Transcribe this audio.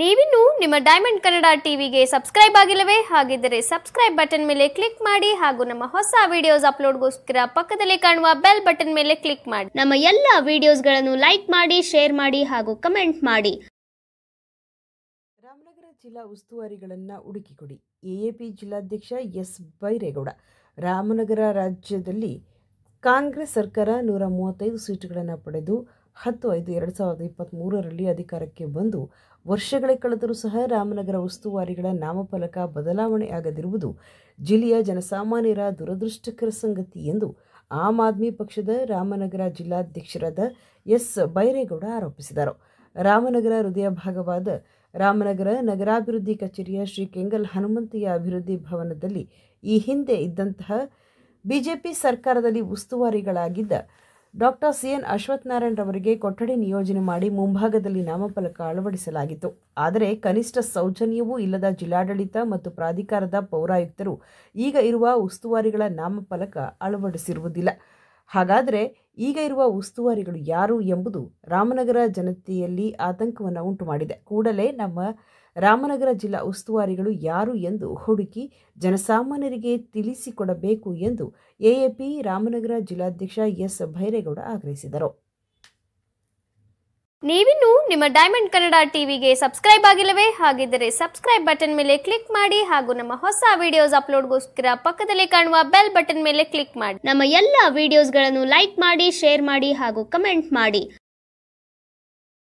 ನೀವಿನ್ನು ನಿಮ್ಮ ಡೈಮಂಡ್ ಕನ್ನಡ ಟಿವಿಗೆ ಸಬ್ಸ್ಕ್ರೈಬ್ ಆಗಿಲ್ಲವೇ ಹಾಗಿದ್ದರೆ ಸಬ್ಸ್ಕ್ರೈಬ್ ಬಟನ್ ಮೇಲೆ ಕ್ಲಿಕ್ ಮಾಡಿ ಹಾಗೂ ನಮ್ಮ ಹೊಸ ವಿಡಿಯೋಸ್ ಅಪ್ಲೋಡ್ಗೋಸ್ಕರ ಪಕ್ಕದಲ್ಲಿ ಕಾಣುವ ಬೆಲ್ ಬಟನ್ ಮೇಲೆ ಕ್ಲಿಕ್ ಮಾಡಿ ನಮ್ಮ ಎಲ್ಲ ವಿಡಿಯೋಸ್ಗಳನ್ನು ಲೈಕ್ ಮಾಡಿ ಶೇರ್ ಮಾಡಿ ಹಾಗೂ ಕಮೆಂಟ್ ಮಾಡಿ ರಾಮನಗರ ಜಿಲ್ಲಾ ಉಸ್ತುವಾರಿಗಳನ್ನು ಹುಡುಕಿಕೊಡಿ ಎಎಪಿ ಜಿಲ್ಲಾಧ್ಯಕ್ಷ ಎಸ್ ಬೈರೇಗೌಡ ರಾಮನಗರ ರಾಜ್ಯದಲ್ಲಿ ಕಾಂಗ್ರೆಸ್ ಸರ್ಕಾರ ನೂರ ಮೂವತ್ತೈದು ಸೀಟುಗಳನ್ನು ಪಡೆದು ಹತ್ತು ಐದು ಎರಡು ಸಾವಿರದ ಇಪ್ಪತ್ತ್ಮೂರರಲ್ಲಿ ಅಧಿಕಾರಕ್ಕೆ ಬಂದು ವರ್ಷಗಳೇ ಕಳೆದರೂ ಸಹ ರಾಮನಗರ ಉಸ್ತುವಾರಿಗಳ ನಾಮಫಲಕ ಬದಲಾವಣೆ ಆಗದಿರುವುದು ಜಿಲ್ಲೆಯ ಜನಸಾಮಾನ್ಯರ ದುರದೃಷ್ಟಕರ ಸಂಗತಿ ಎಂದು ಆಮ್ ಆದ್ಮಿ ಪಕ್ಷದ ರಾಮನಗರ ಜಿಲ್ಲಾಧ್ಯಕ್ಷರಾದ ಎಸ್ ಬೈರೇಗೌಡ ಆರೋಪಿಸಿದರು ರಾಮನಗರ ಹೃದಯ ಭಾಗವಾದ ರಾಮನಗರ ನಗರಾಭಿವೃದ್ಧಿ ಕಚೇರಿಯ ಶ್ರೀ ಕೆಂಗಲ್ ಹನುಮಂತಯ್ಯ ಅಭಿವೃದ್ಧಿ ಭವನದಲ್ಲಿ ಈ ಹಿಂದೆ ಇದ್ದಂತಹ ಬಿಜೆಪಿ ಸರ್ಕಾರದಲ್ಲಿ ಉಸ್ತುವಾರಿಗಳಾಗಿದ್ದ ಡಾಕ್ಟರ್ ಸಿ ಎನ್ ಅಶ್ವತ್ಥನಾರಾಯಣರವರಿಗೆ ಕೊಠಡಿ ನಿಯೋಜನೆ ಮಾಡಿ ಮುಂಭಾಗದಲ್ಲಿ ನಾಮಫಲಕ ಅಳವಡಿಸಲಾಗಿತ್ತು ಆದರೆ ಕನಿಷ್ಠ ಸೌಜನ್ಯವೂ ಇಲ್ಲದ ಜಿಲ್ಲಾಡಳಿತ ಮತ್ತು ಪ್ರಾಧಿಕಾರದ ಪೌರಾಯುಕ್ತರು ಈಗ ಇರುವ ಉಸ್ತುವಾರಿಗಳ ನಾಮಫಲಕ ಅಳವಡಿಸಿರುವುದಿಲ್ಲ ಹಾಗಾದರೆ ಈಗ ಇರುವ ಉಸ್ತುವಾರಿಗಳು ಯಾರು ಎಂಬುದು ರಾಮನಗರ ಜನತೆಯಲ್ಲಿ ಆತಂಕವನ್ನು ಉಂಟು ಮಾಡಿದೆ ಕೂಡಲೇ ನಮ್ಮ ರಾಮನಗರ ಜಿಲ್ಲಾ ಉಸ್ತುವಾರಿಗಳು ಯಾರು ಎಂದು ಹುಡುಕಿ ಜನಸಾಮಾನ್ಯರಿಗೆ ತಿಳಿಸಿಕೊಡಬೇಕು ಎಂದು ಎಎಪಿ ರಾಮನಗರ ಜಿಲ್ಲಾಧ್ಯಕ್ಷ ಎಸ್ ಭೈರೇಗೌಡ ಆಗ್ರಹಿಸಿದರು ನೀವಿನ್ನು ನಿಮ್ಮ ಡೈಮಂಡ್ ಕನ್ನಡ ಟಿವಿಗೆ ಸಬ್ಸ್ಕ್ರೈಬ್ ಆಗಿಲ್ಲವೇ ಹಾಗಿದ್ದರೆ ಸಬ್ಸ್ಕ್ರೈಬ್ ಬಟನ್ ಮೇಲೆ ಕ್ಲಿಕ್ ಮಾಡಿ ಹಾಗೂ ನಮ್ಮ ಹೊಸ ವಿಡಿಯೋಸ್ ಅಪ್ಲೋಡ್ಗೋಸ್ಕರ ಪಕ್ಕದಲ್ಲಿ ಕಾಣುವ ಬೆಲ್ ಬಟನ್ ಮೇಲೆ ಕ್ಲಿಕ್ ಮಾಡಿ ನಮ್ಮ ಎಲ್ಲ ವಿಡಿಯೋಸ್ಗಳನ್ನು ಲೈಕ್ ಮಾಡಿ ಶೇರ್ ಮಾಡಿ ಹಾಗೂ ಕಮೆಂಟ್ ಮಾಡಿ